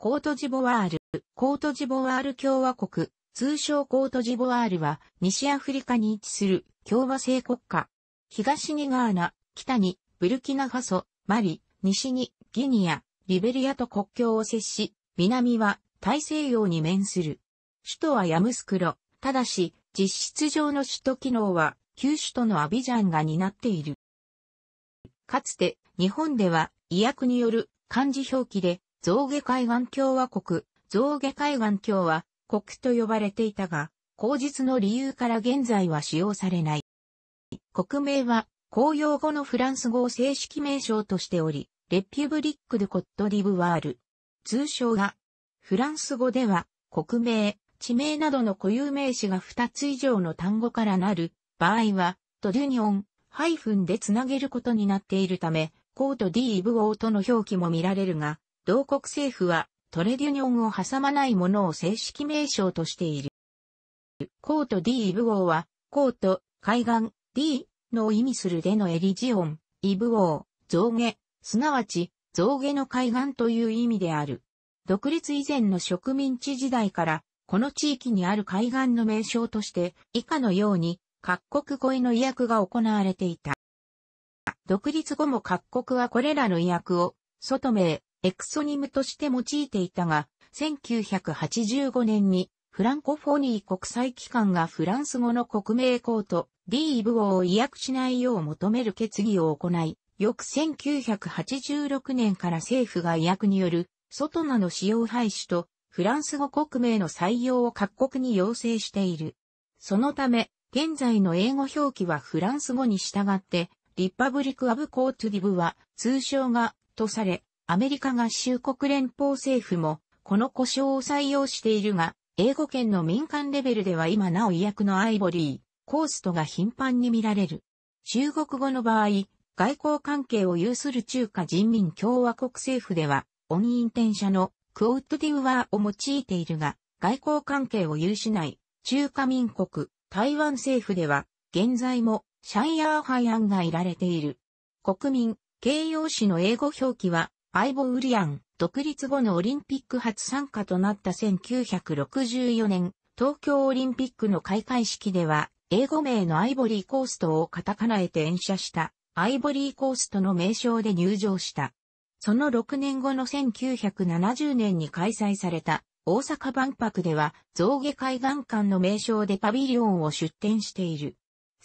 コートジボワール、コートジボワール共和国、通称コートジボワールは西アフリカに位置する共和制国家。東にガーナ、北にブルキナファソ、マリ、西にギニア、リベリアと国境を接し、南は大西洋に面する。首都はヤムスクロ。ただし、実質上の首都機能は旧首都のアビジャンが担っている。かつて日本では、医薬による漢字表記で象牙海岸共和国、象牙海岸共和国と呼ばれていたが、口実の理由から現在は使用されない。国名は、公用語のフランス語を正式名称としており、レピュブリック・ド・コット・ディブ・ワール。通称が、フランス語では、国名、地名などの固有名詞が2つ以上の単語からなる場合は、トデュニオン、ハイフンでつなげることになっているため、コート・ディ・イブ・オーとの表記も見られるが、同国政府はトレデュニョンを挟まないものを正式名称としている。コート D イブ王は、コート、海岸、D の意味するでのエリジオン、イブ王、象牙、すなわち、象牙の海岸という意味である。独立以前の植民地時代から、この地域にある海岸の名称として、以下のように、各国語への意訳が行われていた。独立後も各国はこれらの意訳を、外名、エクソニムとして用いていたが、1985年にフランコフォニー国際機関がフランス語の国名コート、ディーブを違約しないよう求める決議を行い、翌1986年から政府が違約による、外名の使用廃止と、フランス語国名の採用を各国に要請している。そのため、現在の英語表記はフランス語に従って、リッパブリク・アブ・コートディブは通称がとされ、アメリカ合衆国連邦政府も、この呼称を採用しているが、英語圏の民間レベルでは今なお医薬のアイボリー、コーストが頻繁に見られる。中国語の場合、外交関係を有する中華人民共和国政府では、オン陰転写のクオットディウワーを用いているが、外交関係を有しない中華民国、台湾政府では、現在もシャンヤーハイアンがいられている。国民、形容詞の英語表記は、アイボウリアン、独立後のオリンピック初参加となった1964年、東京オリンピックの開会式では、英語名のアイボリーコーストをカタカナへ演写したアイボリーコーストの名称で入場した。その6年後の1970年に開催された大阪万博では象牙海岸間の名称でパビリオンを出展している。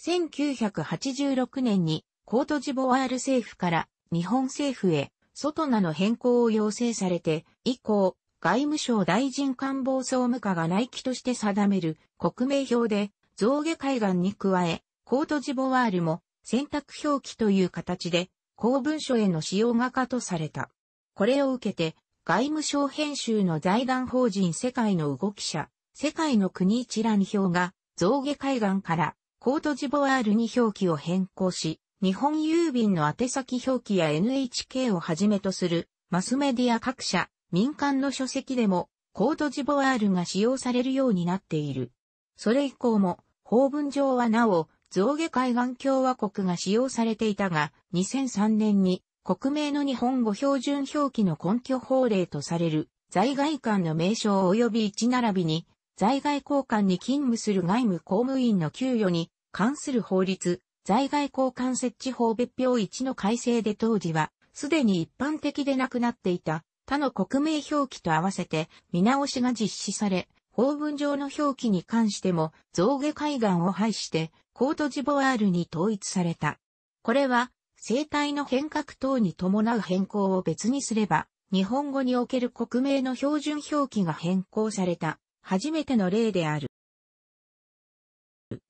1986年にコートジボワール政府から日本政府へ外名の変更を要請されて、以降、外務省大臣官房総務課が内規として定める国名表で、象牙海岸に加え、コートジボワールも選択表記という形で、公文書への使用が可とされた。これを受けて、外務省編集の財団法人世界の動き者、世界の国一覧表が、象牙海岸からコートジボワールに表記を変更し、日本郵便の宛先表記や NHK をはじめとするマスメディア各社、民間の書籍でもコードジボワールが使用されるようになっている。それ以降も法文上はなお象牙海岸共和国が使用されていたが2003年に国名の日本語標準表記の根拠法令とされる在外間の名称及び一並びに在外交館に勤務する外務公務員の給与に関する法律、在外交換設置法別表1の改正で当時は、すでに一般的でなくなっていた他の国名表記と合わせて見直しが実施され、法文上の表記に関しても、象牙海岸を廃して、コートジボワールに統一された。これは、生態の変革等に伴う変更を別にすれば、日本語における国名の標準表記が変更された、初めての例である。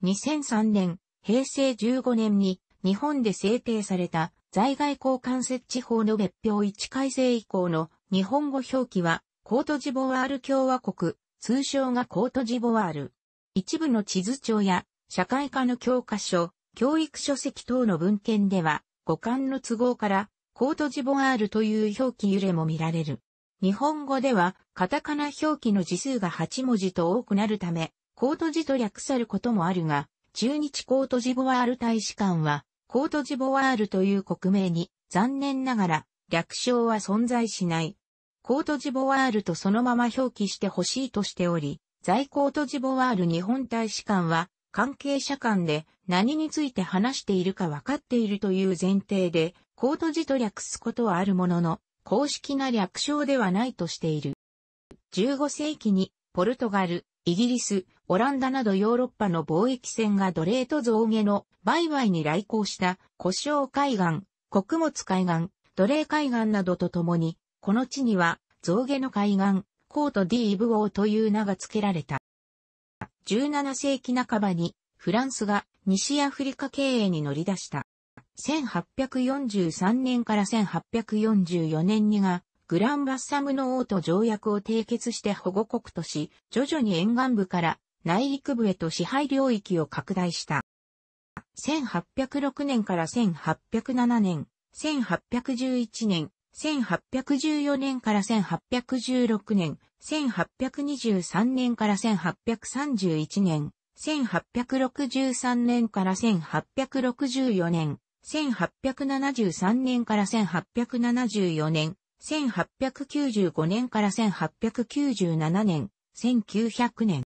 2003年、平成15年に日本で制定された在外交換設置法の別表1改正以降の日本語表記はコートジボワール共和国、通称がコートジボワール。一部の地図帳や社会科の教科書、教育書籍等の文献では、五感の都合からコートジボワールという表記揺れも見られる。日本語では、カタカナ表記の字数が8文字と多くなるため、コートジと略さることもあるが、中日コートジボワール大使館は、コートジボワールという国名に、残念ながら、略称は存在しない。コートジボワールとそのまま表記してほしいとしており、在コートジボワール日本大使館は、関係者間で何について話しているか分かっているという前提で、コートジと略すことはあるものの、公式な略称ではないとしている。15世紀に、ポルトガル、イギリス、オランダなどヨーロッパの貿易船が奴隷と象毛の売買に来航した古生海岸、穀物海岸、奴隷海岸などとともに、この地には象毛の海岸、コート・ディ・イブ王という名が付けられた。17世紀半ばにフランスが西アフリカ経営に乗り出した。1843年から1844年にがグランバッサムの王と条約を締結して保護国とし、徐々に沿岸部から内陸部へと支配領域を拡大した。1806年から1807年、1811年、1814年から1816年、1823年から1831年、1863年から1864年、1873年から1874年、1895年から1897年、1900年、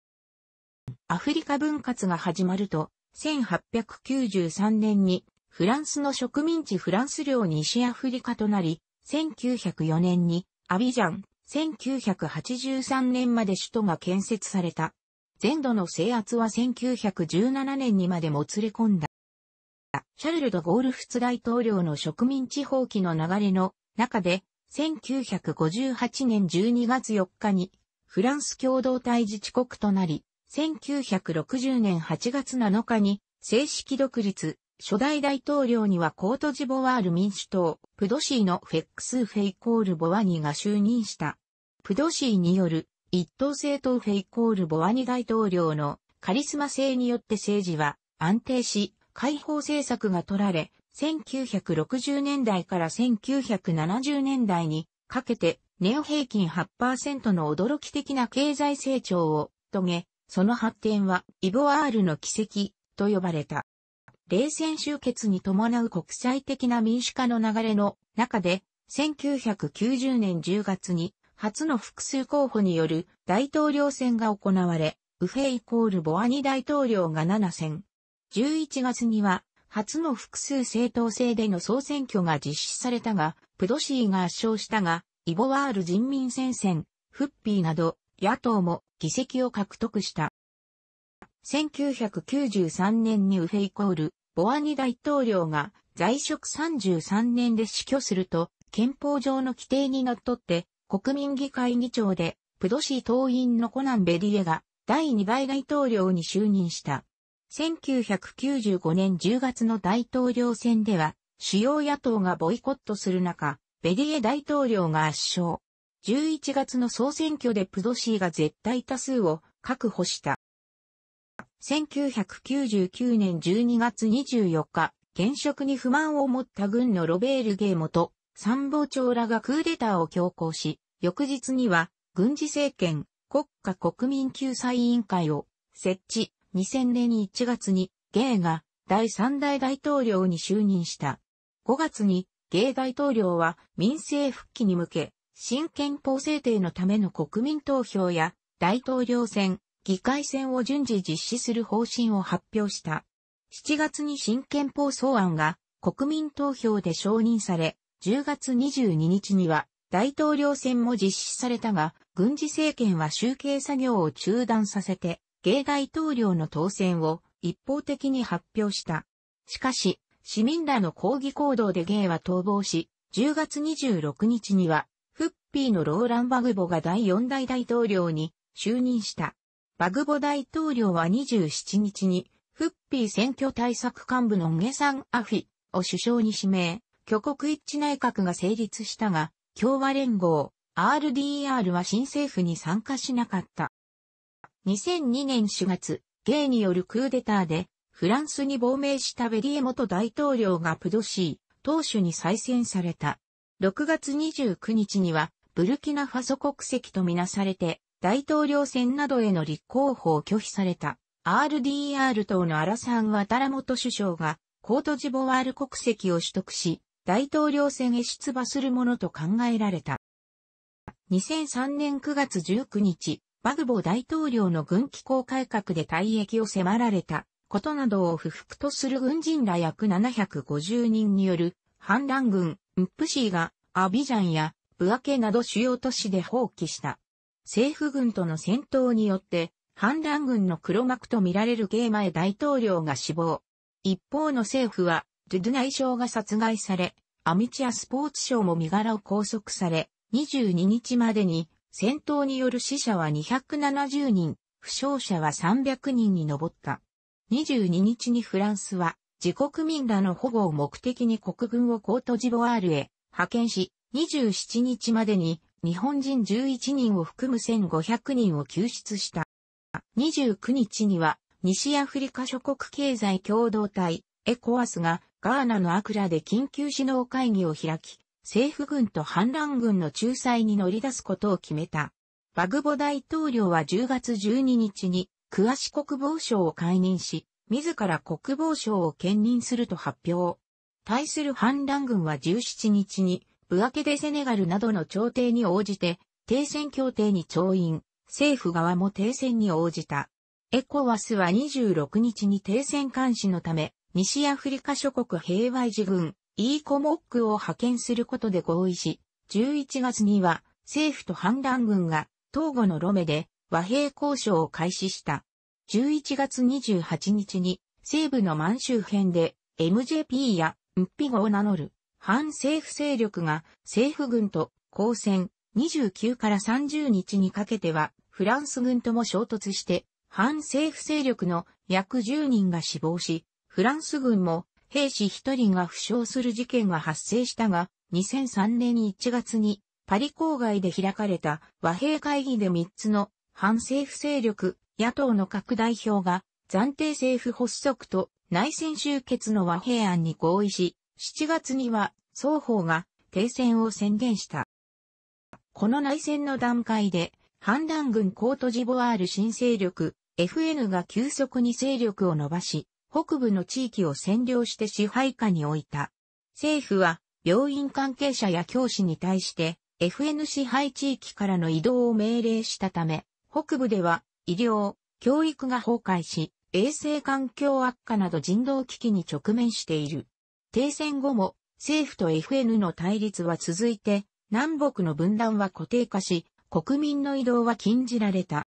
アフリカ分割が始まると、1893年にフランスの植民地フランス領西アフリカとなり、1904年にアビジャン、1983年まで首都が建設された。全土の制圧は1917年にまでもつれ込んだ。シャルル・ド・ゴールフツ大統領の植民地放棄の流れの中で、1958年12月4日にフランス共同体自治国となり、1960年8月7日に正式独立、初代大統領にはコートジボワール民主党、プドシーのフェックス・フェイコール・ボワニが就任した。プドシーによる一党政党フェイコール・ボワニ大統領のカリスマ性によって政治は安定し、解放政策が取られ、1960年代から1970年代にかけてネオ平均8%の驚き的な経済成長を遂げ、その発展は、イボワールの奇跡、と呼ばれた。冷戦終結に伴う国際的な民主化の流れの中で、1990年10月に、初の複数候補による大統領選が行われ、ウフェイコールボアニ大統領が7選。11月には、初の複数政党制での総選挙が実施されたが、プドシーが圧勝したが、イボワール人民戦線、フッピーなど、野党も議席を獲得した。1993年にウフェイコール、ボアニ大統領が在職33年で死去すると、憲法上の規定にのっとって、国民議会議長で、プドシー党員のコナン・ベリエが、第2代大統領に就任した。1995年10月の大統領選では、主要野党がボイコットする中、ベリエ大統領が圧勝。11月の総選挙でプドシーが絶対多数を確保した。1999年12月24日、現職に不満を持った軍のロベール・ゲーと参謀長らがクーデターを強行し、翌日には軍事政権国家国民救済委員会を設置。2000年1月にゲーが第3代大統領に就任した。5月にゲー大統領は民政復帰に向け新憲法制定のための国民投票や大統領選、議会選を順次実施する方針を発表した。7月に新憲法草案が国民投票で承認され、10月22日には大統領選も実施されたが、軍事政権は集計作業を中断させて、芸大統領の当選を一方的に発表した。しかし、市民らの抗議行動で芸は逃亡し、10月26日にはピーのローラン・バグボが第4代大統領に就任した。バグボ大統領は27日に、フッピー選挙対策幹部のンゲサン・アフィを首相に指名、挙国一致内閣が成立したが、共和連合、RDR は新政府に参加しなかった。2002年4月、ゲイによるクーデターで、フランスに亡命したベリエ元大統領がプドシー、党首に再選された。6月29日には、ブルキナファソ国籍とみなされて、大統領選などへの立候補を拒否された RDR 党のアラサン・ワタラ元首相がコートジボワール国籍を取得し、大統領選へ出馬するものと考えられた。2003年9月19日、バグボ大統領の軍機構改革で退役を迫られたことなどを不服とする軍人ら約750人による反乱軍、ウップシーがアビジャンやブアケなど主要都市で放棄した。政府軍との戦闘によって、反乱軍の黒幕と見られるゲーマエ大統領が死亡。一方の政府は、ドゥドゥ内相が殺害され、アミチアスポーツ省も身柄を拘束され、22日までに戦闘による死者は270人、負傷者は300人に上った。22日にフランスは自国民らの保護を目的に国軍をコートジボワールへ派遣し、27日までに日本人11人を含む1500人を救出した。29日には西アフリカ諸国経済共同体エコアスがガーナのアクラで緊急首脳会議を開き、政府軍と反乱軍の仲裁に乗り出すことを決めた。バグボ大統領は10月12日にクアシ国防省を解任し、自ら国防省を兼任すると発表。対する反乱軍は17日にブアケでセネガルなどの朝廷に応じて、停戦協定に調印、政府側も停戦に応じた。エコワスは26日に停戦監視のため、西アフリカ諸国平和持軍、イーコモックを派遣することで合意し、11月には政府と反乱軍が東後のロメで和平交渉を開始した。11月28日に西部の満州編で MJP やウッピゴを名乗る反政府勢力が政府軍と交戦29から30日にかけてはフランス軍とも衝突して反政府勢力の約10人が死亡し、フランス軍も兵士1人が負傷する事件が発生したが、2003年1月にパリ郊外で開かれた和平会議で3つの反政府勢力、野党の各代表が暫定政府発足と内戦終結の和平案に合意し、7月には双方が停戦を宣言した。この内戦の段階で、反乱軍コートジボワール新勢力 FN が急速に勢力を伸ばし、北部の地域を占領して支配下に置いた。政府は病院関係者や教師に対して FN 支配地域からの移動を命令したため、北部では医療、教育が崩壊し、衛生環境悪化など人道危機に直面している。停戦後も政府と FN の対立は続いて、南北の分断は固定化し、国民の移動は禁じられた。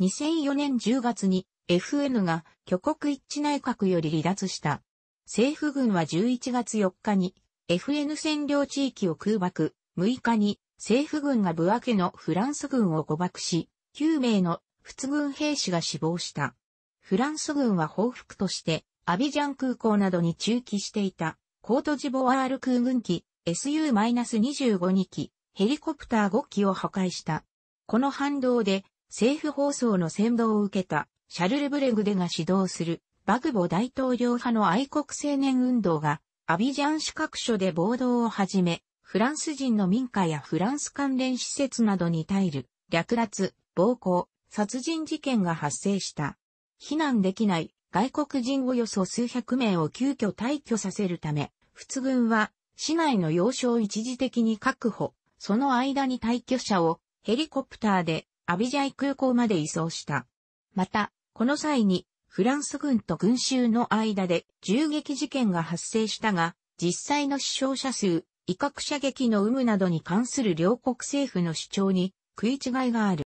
2004年10月に FN が挙国一致内閣より離脱した。政府軍は11月4日に FN 占領地域を空爆、6日に政府軍が部分けのフランス軍を誤爆し、9名の仏軍兵士が死亡した。フランス軍は報復としてアビジャン空港などに駐機していた、コートジボワール空軍機 SU-25 機、ヘリコプター5機を破壊した。この反動で、政府放送の先導を受けた、シャルル・ブレグデが指導する、バグボ大統領派の愛国青年運動が、アビジャン市各所で暴動をはじめ、フランス人の民家やフランス関連施設などに耐える、略奪、暴行、殺人事件が発生した。避難できない外国人およそ数百名を急遽退去させるため、仏軍は市内の要所を一時的に確保、その間に退去者をヘリコプターでアビジャイ空港まで移送した。また、この際にフランス軍と群衆の間で銃撃事件が発生したが、実際の死傷者数、威嚇射撃の有無などに関する両国政府の主張に食い違いがある。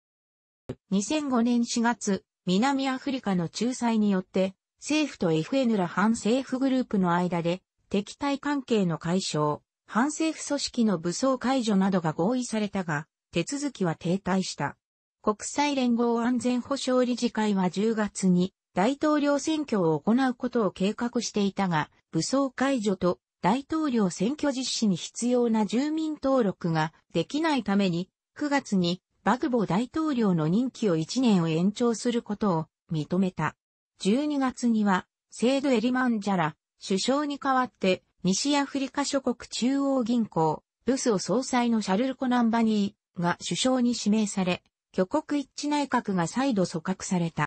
2005年4月、南アフリカの仲裁によって、政府と FN ら反政府グループの間で、敵対関係の解消、反政府組織の武装解除などが合意されたが、手続きは停滞した。国際連合安全保障理事会は10月に大統領選挙を行うことを計画していたが、武装解除と大統領選挙実施に必要な住民登録ができないために、9月にバグボ大統領の任期を1年を延長することを認めた。12月には、セード・エリマンジャラ、首相に代わって、西アフリカ諸国中央銀行、ブスオ総裁のシャルル・コナンバニーが首相に指名され、挙国一致内閣が再度組閣された。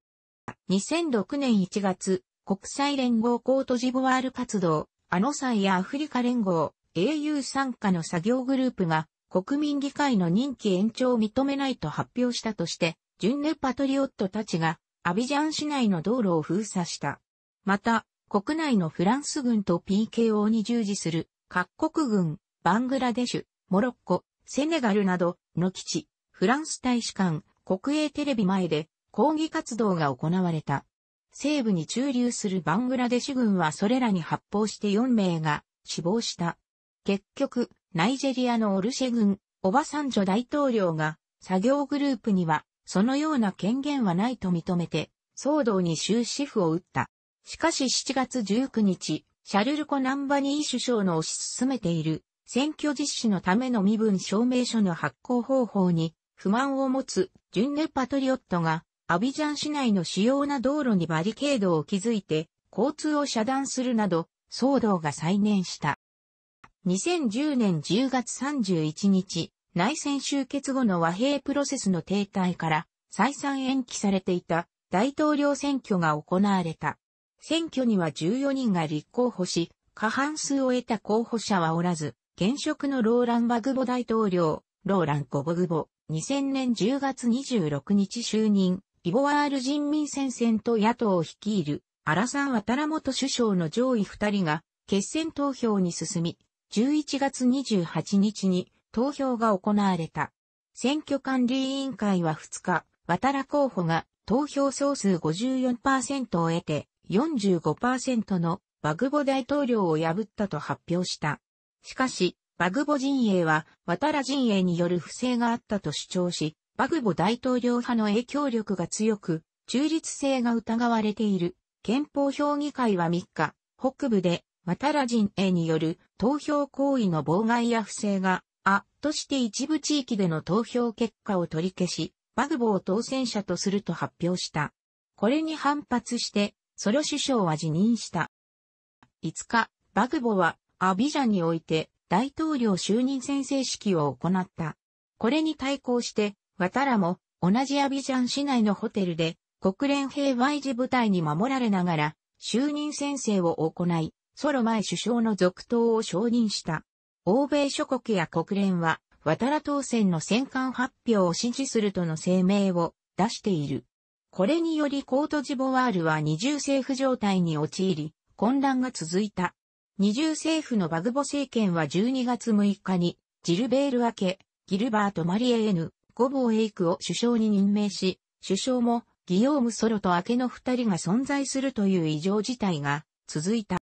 2006年1月、国際連合コートジボワール活動、あの際アフリカ連合、au 参加の作業グループが国民議会の任期延長を認めないと発表したとして、ジュンネパトリオットたちがアビジャン市内の道路を封鎖した。また、国内のフランス軍と PKO に従事する各国軍、バングラデシュ、モロッコ、セネガルなどの基地、フランス大使館、国営テレビ前で抗議活動が行われた。西部に駐留するバングラデシュ軍はそれらに発砲して4名が死亡した。結局、ナイジェリアのオルシェ軍、オバサンジョ大統領が、作業グループには、そのような権限はないと認めて、騒動に終止符を打った。しかし7月19日、シャルルコ・ナンバニー首相の推し進めている、選挙実施のための身分証明書の発行方法に、不満を持つ、ジュンネ・パトリオットが、アビジャン市内の主要な道路にバリケードを築いて、交通を遮断するなど、騒動が再燃した。2010年10月31日、内戦終結後の和平プロセスの停滞から再三延期されていた大統領選挙が行われた。選挙には14人が立候補し、過半数を得た候補者はおらず、現職のローラン・バグボ大統領、ローラン・コボグボ、2000年10月26日就任、イボワール人民戦線と野党を率いる、アラサン・ワタラ元首相の上位2人が、決選投票に進み、11月28日に投票が行われた。選挙管理委員会は2日、渡良候補が投票総数54%を得て45%のバグボ大統領を破ったと発表した。しかし、バグボ陣営は渡良陣営による不正があったと主張し、バグボ大統領派の影響力が強く、中立性が疑われている。憲法評議会は3日、北部で渡良人へによる投票行為の妨害や不正が、あ、として一部地域での投票結果を取り消し、バグボを当選者とすると発表した。これに反発して、ソロ首相は辞任した。5日、バグボはアビジャにおいて大統領就任宣誓式を行った。これに対抗して、渡良も同じアビジャン市内のホテルで国連平和維持部隊に守られながら就任宣誓を行い、ソロ前首相の続投を承認した。欧米諸国や国連は、渡良当選の戦艦発表を支持するとの声明を出している。これによりコートジボワールは二重政府状態に陥り、混乱が続いた。二重政府のバグボ政権は12月6日に、ジルベール明け、ギルバート・マリエーヌ、ゴボー・エイクを首相に任命し、首相もギヨーム・ソロと明けの二人が存在するという異常事態が続いた。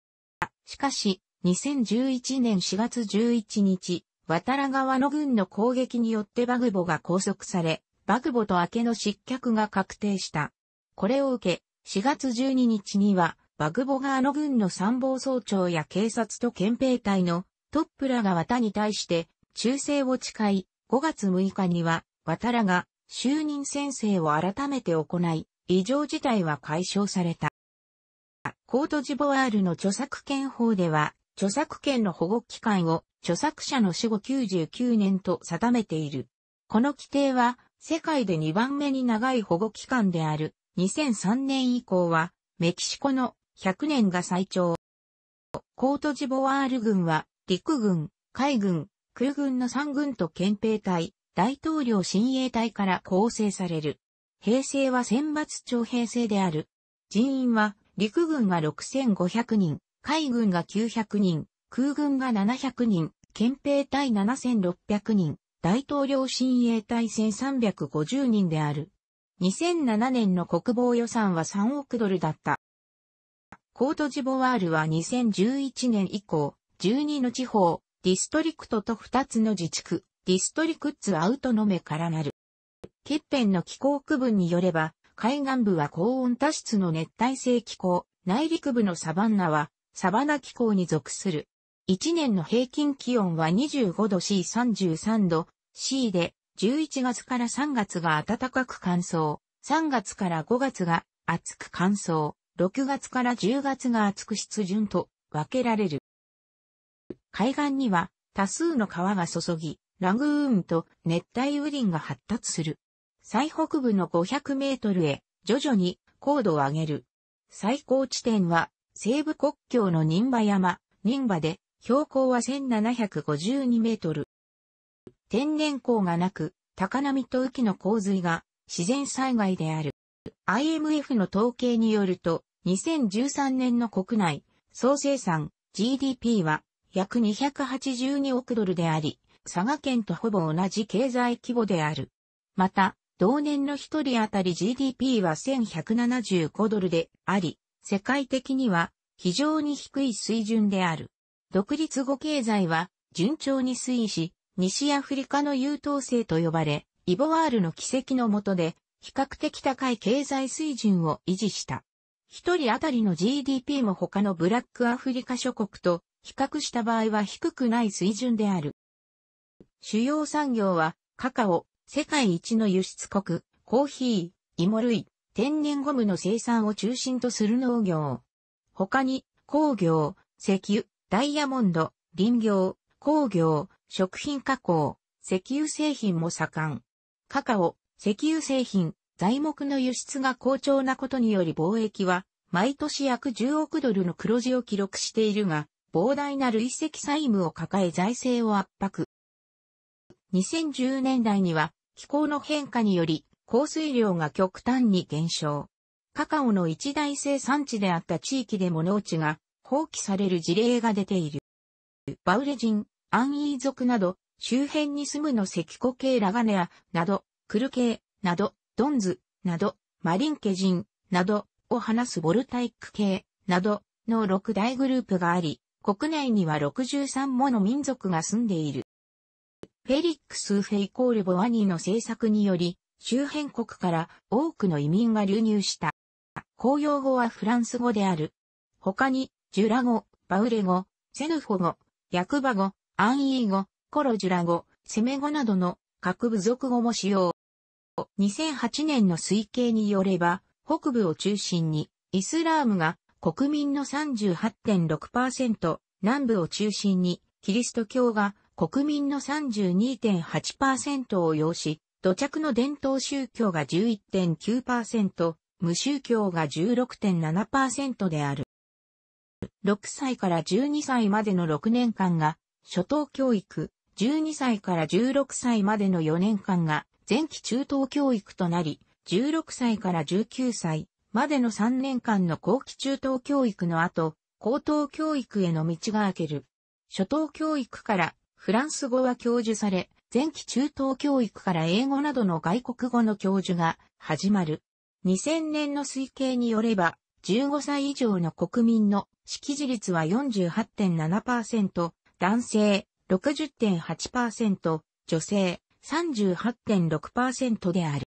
しかし、2011年4月11日、渡良川の軍の攻撃によってバグボが拘束され、バグボと明けの失脚が確定した。これを受け、4月12日には、バグボ川の軍の参謀総長や警察と憲兵隊のトップらが渡に対して忠誠を誓い、5月6日には渡良が就任宣誓を改めて行い、異常事態は解消された。コートジボワールの著作権法では、著作権の保護期間を著作者の死後99年と定めている。この規定は、世界で2番目に長い保護期間である2003年以降は、メキシコの100年が最長。コートジボワール軍は、陸軍、海軍、空軍の3軍と憲兵隊、大統領親衛隊から構成される。平成は選抜徴兵制である。人員は陸軍は6500人、海軍が900人、空軍が700人、憲兵隊7600人、大統領親衛隊1350人である。2007年の国防予算は3億ドルだった。コートジボワールは2011年以降、12の地方、ディストリクトと2つの自治区、ディストリクッツアウトノメからなる。欠片の気候区分によれば、海岸部は高温多湿の熱帯性気候、内陸部のサバンナはサバナ気候に属する。一年の平均気温は25度 C33 度 C で11月から3月が暖かく乾燥、3月から5月が暑く乾燥、6月から10月が暑く湿潤と分けられる。海岸には多数の川が注ぎ、ラグーンと熱帯雨林が発達する。最北部の500メートルへ、徐々に高度を上げる。最高地点は、西部国境の忍馬山、忍馬で、標高は1752メートル。天然光がなく、高波と雨季の洪水が自然災害である。IMF の統計によると、2013年の国内総生産 GDP は約282億ドルであり、佐賀県とほぼ同じ経済規模である。また、同年の一人当たり GDP は1175ドルであり、世界的には非常に低い水準である。独立後経済は順調に推移し、西アフリカの優等生と呼ばれ、イボワールの奇跡の下で、比較的高い経済水準を維持した。一人当たりの GDP も他のブラックアフリカ諸国と比較した場合は低くない水準である。主要産業はカカオ、世界一の輸出国、コーヒー、芋類、天然ゴムの生産を中心とする農業。他に、工業、石油、ダイヤモンド、林業、工業、食品加工、石油製品も盛ん。カカオ、石油製品、材木の輸出が好調なことにより貿易は、毎年約10億ドルの黒字を記録しているが、膨大な累積債務を抱え財政を圧迫。2010年代には気候の変化により降水量が極端に減少。カカオの一大生産地であった地域でも農地が放棄される事例が出ている。バウレ人、アンイー族など、周辺に住むの石子系ラガネア、など、クル系、など、ドンズ、など、マリンケ人、など、を話すボルタイック系、など、の6大グループがあり、国内には63もの民族が住んでいる。フェリックス・フェイコール・ボワニーの政策により、周辺国から多くの移民が流入した。公用語はフランス語である。他に、ジュラ語、バウレ語、セヌフォ語、クバ語、アンイー語、コロジュラ語、セメ語などの各部族語も使用。2008年の推計によれば、北部を中心に、イスラームが国民の38.6%、南部を中心に、キリスト教が国民の32.8%を要し、土着の伝統宗教が11.9%、無宗教が16.7%である。6歳から12歳までの6年間が初等教育、12歳から16歳までの4年間が前期中等教育となり、16歳から19歳までの3年間の後期中等教育の後、高等教育への道が開ける。初等教育からフランス語は教授され、前期中等教育から英語などの外国語の教授が始まる。2000年の推計によれば、15歳以上の国民の識字率は48.7%、男性60.8%、女性38.6%である。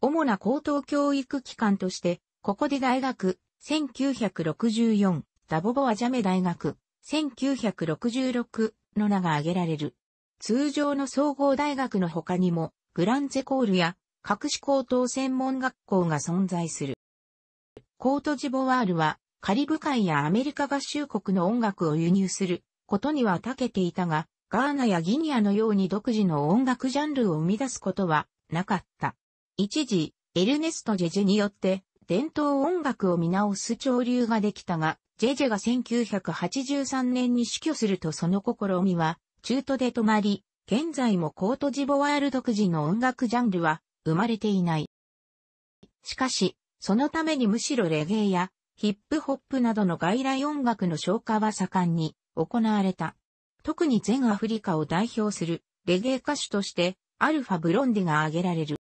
主な高等教育機関として、ここで大学、1964、ダボボアジャメ大学、1966、の名が挙げられる。通常の総合大学の他にも、グランゼコールや各種高等専門学校が存在する。コートジボワールは、カリブ海やアメリカ合衆国の音楽を輸入することには長けていたが、ガーナやギニアのように独自の音楽ジャンルを生み出すことはなかった。一時、エルネスト・ジェジェによって伝統音楽を見直す潮流ができたが、ジェジェが1983年に死去するとその試みは、中途で止まり、現在もコートジボワール独自の音楽ジャンルは生まれていない。しかし、そのためにむしろレゲエやヒップホップなどの外来音楽の消化は盛んに行われた。特に全アフリカを代表するレゲエ歌手としてアルファブロンディが挙げられる。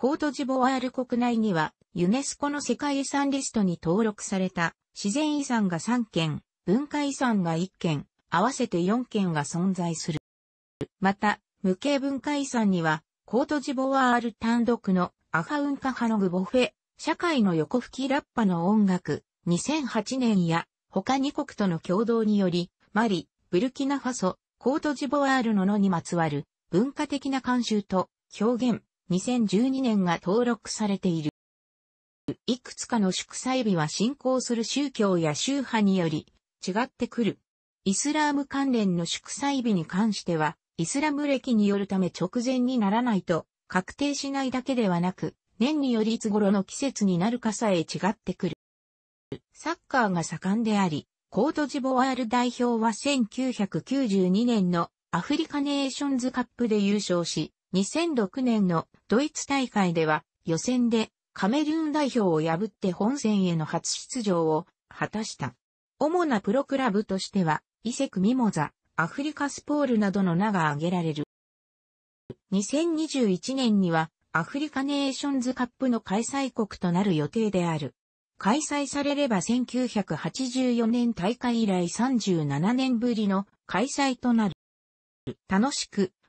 コートジボワール国内には、ユネスコの世界遺産リストに登録された、自然遺産が3件、文化遺産が1件、合わせて4件が存在する。また、無形文化遺産には、コートジボワール単独のアハウンカハノグボフェ、社会の横吹きラッパの音楽、2008年や、他2国との共同により、マリ、ブルキナファソ、コートジボワールののにまつわる、文化的な慣習と表現、2012年が登録されている。いくつかの祝祭日は信仰する宗教や宗派により違ってくる。イスラーム関連の祝祭日に関しては、イスラム歴によるため直前にならないと確定しないだけではなく、年によりいつ頃の季節になるかさえ違ってくる。サッカーが盛んであり、コートジボワール代表は1992年のアフリカネーションズカップで優勝し、2006年のドイツ大会では予選でカメルーン代表を破って本戦への初出場を果たした。主なプロクラブとしては、イセクミモザ、アフリカスポールなどの名が挙げられる。2021年にはアフリカネーションズカップの開催国となる予定である。開催されれば1984年大会以来37年ぶりの開催となる。楽しく